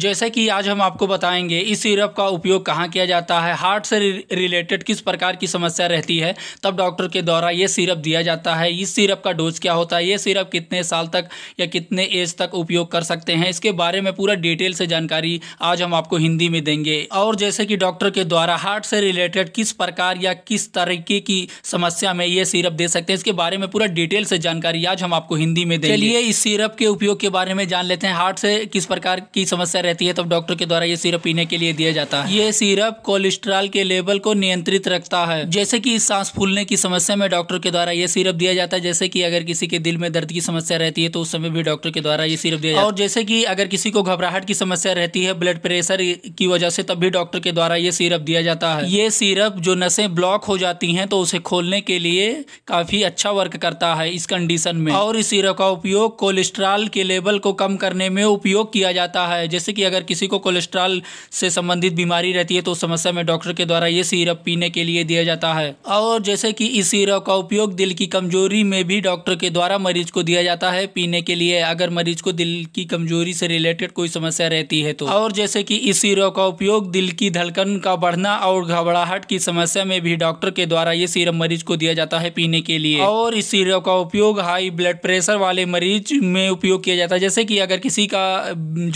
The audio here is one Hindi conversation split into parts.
जैसे कि आज हम आपको बताएंगे इस सिरप का उपयोग कहाँ किया जाता है हार्ट से रिलेटेड किस प्रकार की समस्या रहती है तब डॉक्टर के द्वारा ये सिरप दिया जाता है इस सिरप का डोज क्या होता है ये सिरप कितने साल तक या कितने एज तक उपयोग कर सकते हैं इसके बारे में पूरा डिटेल से जानकारी आज हम आपको हिंदी में देंगे और जैसे कि डॉक्टर के द्वारा हार्ट से रिलेटेड किस प्रकार या किस तरीके की समस्या में ये सिरप दे सकते हैं इसके बारे में पूरा डिटेल से जानकारी आज हम आपको हिंदी में देंगे चलिए इस सिरप के उपयोग के बारे में जान लेते हैं हार्ट से किस प्रकार की समस्या अंदर रहती है तब डॉक्टर के द्वारा ये सिरप पीने के लिए दिया जाता है ये सिरप कोलेस्ट्रॉल के लेवल को नियंत्रित रखता है जैसे कि सांस फूलने की समस्या में डॉक्टर के द्वारा ये सिरप दिया जाता है जैसे कि अगर किसी के दिल में दर्द की समस्या रहती है तो उस समय भी डॉक्टर के द्वारा ये सिरप दिया और जैसे की अगर किसी को घबराहट की समस्या रहती है ब्लड प्रेशर की वजह से तब भी डॉक्टर के द्वारा ये सिरप दिया जाता है ये सिरप जो नशे ब्लॉक हो जाती है तो उसे खोलने के लिए काफी अच्छा वर्क करता है इस कंडीशन में और इस सिरप का उपयोग कोलेस्ट्रॉल के लेवल को कम करने में उपयोग किया जाता है जैसे जैसे कि अगर किसी को कोलेस्ट्रॉल से संबंधित बीमारी रहती है तो समस्या में डॉक्टर के द्वारा ये सीरप पीने के लिए दिया जाता है और जैसे कि इस सीरप का उपयोग दिल की कमजोरी में भी डॉक्टर के द्वारा मरीज को दिया जाता है पीने के लिए अगर मरीज को दिल की कमजोरी से रिलेटेड कोई समस्या रहती है तो और जैसे कि इस सीरप का उपयोग दिल की धड़कन का बढ़ना और घबराहट की समस्या में भी डॉक्टर के द्वारा ये सीरप मरीज को दिया जाता है पीने के लिए और इस सीरप का उपयोग हाई ब्लड प्रेशर वाले मरीज में उपयोग किया जाता है जैसे कि अगर किसी का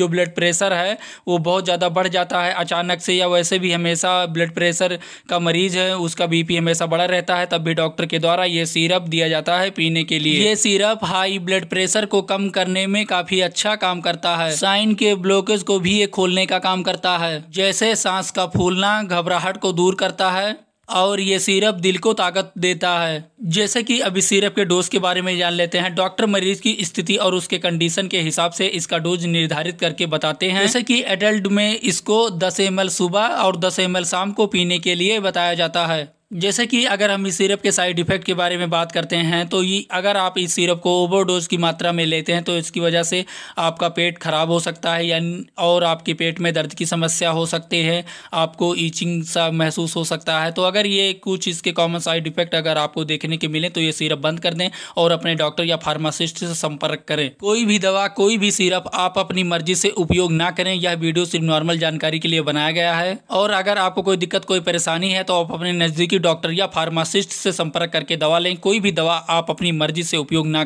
जो ब्लड प्रेशर प्रेशर है वो बहुत ज़्यादा बढ़ जाता है अचानक से या वैसे भी हमेशा ब्लड प्रेशर का मरीज़ है उसका बीपी हमेशा बढ़ा रहता है तब भी डॉक्टर के द्वारा ये सीरप दिया जाता है पीने के लिए ये सीरप हाई ब्लड प्रेशर को कम करने में काफ़ी अच्छा काम करता है साइन के ब्लॉकेज को भी ये खोलने का काम करता है जैसे सांस का फूलना घबराहट को दूर करता है और ये सिरप दिल को ताकत देता है जैसे कि अभी सिरप के डोज के बारे में जान लेते हैं डॉक्टर मरीज की स्थिति और उसके कंडीशन के हिसाब से इसका डोज निर्धारित करके बताते हैं जैसे कि एडल्ट में इसको 10 एम सुबह और 10 एम शाम को पीने के लिए बताया जाता है जैसे कि अगर हम इस सिरप के साइड इफ़ेक्ट के बारे में बात करते हैं तो ये अगर आप इस सिरप को ओवरडोज की मात्रा में लेते हैं तो इसकी वजह से आपका पेट ख़राब हो सकता है या और आपके पेट में दर्द की समस्या हो सकती है आपको ईचिंग सा महसूस हो सकता है तो अगर ये कुछ इसके कॉमन साइड इफ़ेक्ट अगर आपको देखने के मिले तो ये सिरप बंद कर दें और अपने डॉक्टर या फार्मासिस्ट से संपर्क करें कोई भी दवा कोई भी सिरप आप अपनी मर्जी से उपयोग ना करें यह वीडियो सिर्फ नॉर्मल जानकारी के लिए बनाया गया है और अगर आपको कोई दिक्कत कोई परेशानी है तो आप अपने नज़दीकी डॉक्टर या फार्मासिस्ट से संपर्क करके दवा लें कोई भी दवा आप अपनी मर्जी से उपयोग ना करें